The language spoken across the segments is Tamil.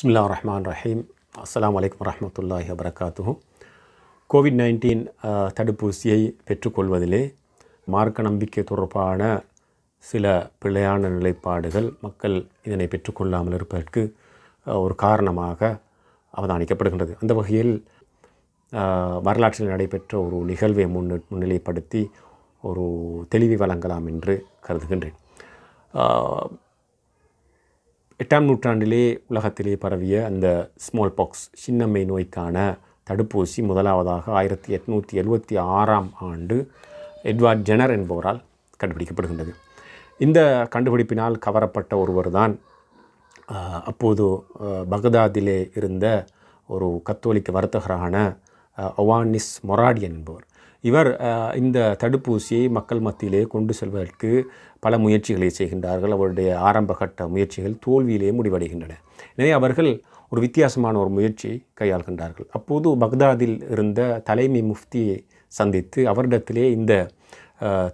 பிஸ்மில்லா ரஹ்மான் ரஹீம் அஸ்லாம் வலைக்கம் வரமத்துல்லாஹி வபரகாத்துஹும் கோவிட் நைன்டீன் தடுப்பூசியை பெற்றுக்கொள்வதிலே மார்க்க நம்பிக்கை தொடர்பான சில பிழையான நிலைப்பாடுகள் மக்கள் இதனை பெற்றுக்கொள்ளாமல் இருப்பதற்கு uh, ஒரு காரணமாக அவதானிக்கப்படுகின்றது அந்த வகையில் uh, வரலாற்றில் நடைபெற்ற ஒரு நிகழ்வை முன் முன்னிலைப்படுத்தி ஒரு தெளிவை வழங்கலாம் என்று கருதுகின்றேன் uh, எட்டாம் நூற்றாண்டிலே உலகத்திலே பரவிய அந்த ஸ்மால் பாக்ஸ் சின்னம்மை நோய்க்கான தடுப்பூசி முதலாவதாக ஆயிரத்தி எட்நூற்றி எழுபத்தி ஆறாம் ஆண்டு எட்வார்ட் ஜெனர் என்பவரால் கண்டுபிடிக்கப்படுகின்றது இந்த கண்டுபிடிப்பினால் கவரப்பட்ட ஒருவர் தான் அப்போது பகதாதிலே இருந்த ஒரு கத்தோலிக்க வர்த்தகரான ஒவானிஸ் மொராடியன் என்பவர் இவர் இந்த தடுப்பூசியை மக்கள் மத்தியிலே கொண்டு செல்வதற்கு பல முயற்சிகளை செய்கின்றார்கள் அவருடைய ஆரம்பகட்ட முயற்சிகள் தோல்வியிலே முடிவடைகின்றன எனவே அவர்கள் ஒரு வித்தியாசமான ஒரு முயற்சியை கையாள்கின்றார்கள் அப்போது பக்தாதில் இருந்த தலைமை முஃப்தியை சந்தித்து அவரிடத்திலே இந்த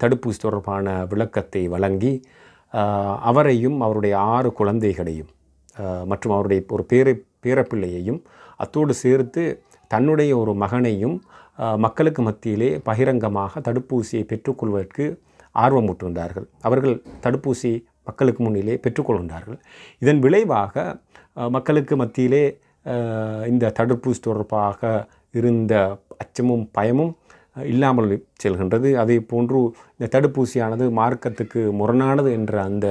தடுப்பூசி தொடர்பான விளக்கத்தை வழங்கி அவரையும் அவருடைய ஆறு குழந்தைகளையும் மற்றும் அவருடைய ஒரு பேரை பேரப்பிள்ளையையும் அத்தோடு சேர்த்து தன்னுடைய ஒரு மகனையும் மக்களுக்கு மத்தியிலே பகிரங்கமாக தடுப்பூசியை பெற்றுக்கொள்வதற்கு ஆர்வமூட்டுகின்றார்கள் அவர்கள் தடுப்பூசி மக்களுக்கு முன்னிலே பெற்றுக்கொள்கின்றார்கள் இதன் விளைவாக மக்களுக்கு மத்தியிலே இந்த தடுப்பூசி தொடர்பாக இருந்த அச்சமும் பயமும் இல்லாமல் செல்கின்றது அதே போன்று இந்த தடுப்பூசியானது மார்க்கத்துக்கு முரணானது என்ற அந்த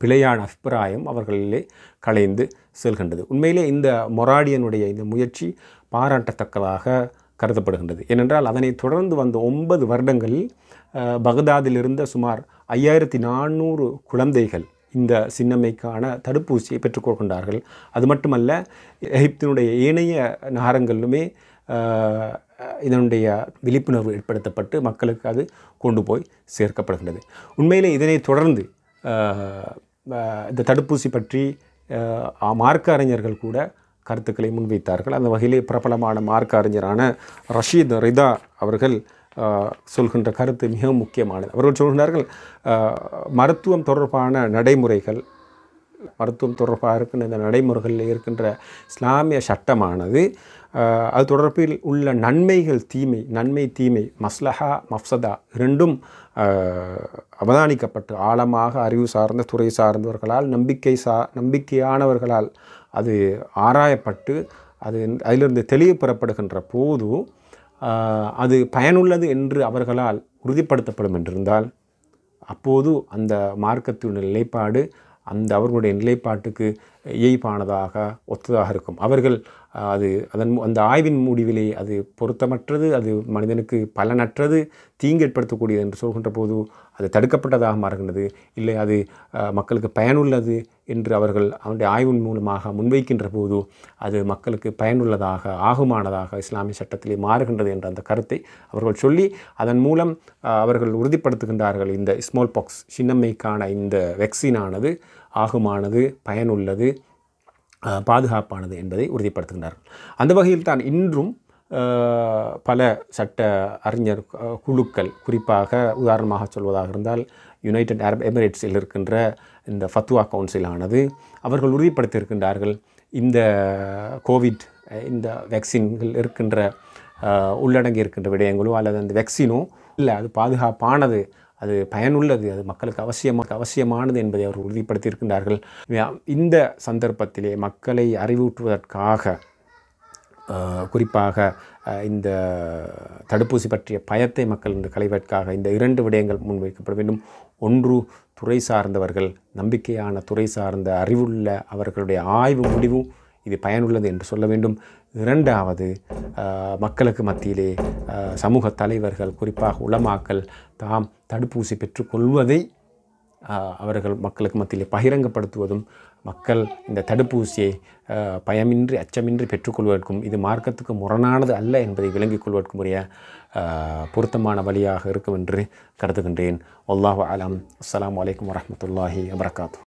பிழையான அபிப்பிராயம் அவர்களிலே கலைந்து செல்கின்றது உண்மையிலே இந்த மொராடியனுடைய இந்த முயற்சி பாராட்டத்தக்கதாக கருதப்படுகின்றது ஏனென்றால் அதனை தொடர்ந்து வந்த ஒன்பது வருடங்களில் பகதாதில் இருந்த சுமார் ஐயாயிரத்தி நானூறு குழந்தைகள் இந்த சின்னம்மைக்கான தடுப்பூசியை பெற்றுக்கொள்கின்றார்கள் அது மட்டுமல்ல எகிப்தினுடைய ஏனைய நகரங்களிலுமே இதனுடைய விழிப்புணர்வு ஏற்படுத்தப்பட்டு மக்களுக்கு அது கொண்டு போய் சேர்க்கப்படுகின்றது உண்மையிலே இதனை தொடர்ந்து இந்த தடுப்பூசி பற்றி மார்க்க அறிஞர்கள் கூட கருத்துக்களை முன்வைத்தார்கள் அந்த வகையிலே பிரபலமான மார்க்க அறிஞரான ரஷீத் ரிதா அவர்கள் சொல்கின்ற கருத்து மிக முக்கியமானது அவர்கள் சொல்கிறார்கள் மருத்துவம் தொடர்பான நடைமுறைகள் மருத்துவம் தொடர்பாக இருக்கின்ற இந்த நடைமுறைகளில் இருக்கின்ற இஸ்லாமிய சட்டமானது அது தொடர்பில் உள்ள நன்மைகள் தீமை நன்மை தீமை மஸ்லஹா மஃப்சதா இரண்டும் அவதானிக்கப்பட்டு ஆழமாக அறிவு சார்ந்த துறை சார்ந்தவர்களால் நம்பிக்கை சா நம்பிக்கையானவர்களால் அது ஆராயப்பட்டு அது அதிலிருந்து தெளிவு பெறப்படுகின்ற போது அது பயனுள்ளது என்று அவர்களால் உறுதிப்படுத்தப்படும் என்றிருந்தால் அப்போது அந்த மார்க்கத்தினுடைய நிலைப்பாடு அந்த அவர்களுடைய நிலைப்பாட்டுக்கு இயைப்பானதாக ஒத்ததாக இருக்கும் அவர்கள் அது அதன் அந்த ஆய்வின் முடிவிலே அது பொருத்தமற்றது அது மனிதனுக்கு பலனற்றது ஏற்படுத்தக்கூடியது என்று சொல்கின்ற போது அது தடுக்கப்பட்டதாக மாறுகின்றது இல்லை அது மக்களுக்கு பயனுள்ளது என்று அவர்கள் அவனுடைய ஆய்வின் மூலமாக முன்வைக்கின்ற போது அது மக்களுக்கு பயனுள்ளதாக ஆகுமானதாக இஸ்லாமிய சட்டத்திலே மாறுகின்றது என்ற அந்த கருத்தை அவர்கள் சொல்லி அதன் மூலம் அவர்கள் உறுதிப்படுத்துகின்றார்கள் இந்த ஸ்மால் பாக்ஸ் சின்னம்மைக்கான இந்த வெக்சினானது ஆகுமானது பயனுள்ளது பாதுகாப்பானது என்பதை உறுதிப்படுத்துகின்றார்கள் அந்த வகையில் தான் இன்றும் பல சட்ட அறிஞர் குழுக்கள் குறிப்பாக உதாரணமாக சொல்வதாக இருந்தால் யுனைடெட் அரப் எமிரேட்ஸில் இருக்கின்ற இந்த ஃபத்துவா கவுன்சிலானது அவர்கள் உறுதிப்படுத்தியிருக்கின்றார்கள் இந்த கோவிட் இந்த வேக்சின்கள் இருக்கின்ற உள்ளடங்கி இருக்கின்ற விடயங்களோ அல்லது அந்த வேக்சினோ இல்லை அது பாதுகாப்பானது அது பயனுள்ளது அது மக்களுக்கு அவசியமாக அவசியமானது என்பதை அவர் உறுதிப்படுத்தியிருக்கின்றார்கள் இந்த சந்தர்ப்பத்திலே மக்களை அறிவூட்டுவதற்காக குறிப்பாக இந்த தடுப்பூசி பற்றிய பயத்தை மக்கள் இன்று கலைவதற்காக இந்த இரண்டு விடயங்கள் முன்வைக்கப்பட வேண்டும் ஒன்று துறை சார்ந்தவர்கள் நம்பிக்கையான துறை சார்ந்த அறிவுள்ள அவர்களுடைய ஆய்வு முடிவும் இது பயனுள்ளது என்று சொல்ல வேண்டும் இரண்டாவது மக்களுக்கு மத்தியிலே சமூக தலைவர்கள் குறிப்பாக உளமாக்கல் தாம் தடுப்பூசி பெற்றுக்கொள்வதை அவர்கள் மக்களுக்கு மத்தியிலே பகிரங்கப்படுத்துவதும் மக்கள் இந்த தடுப்பூசியை பயமின்றி அச்சமின்றி பெற்றுக்கொள்வதற்கும் இது மார்க்கத்துக்கு முரணானது அல்ல என்பதை விளங்கிக் கொள்வதற்கும் உரிய பொருத்தமான வழியாக இருக்கும் என்று கருதுகின்றேன் அல்லாஹ் அலம் அஸ்லாம் வலைக்கம் வரமத்துல்லாஹி வபரகாத்து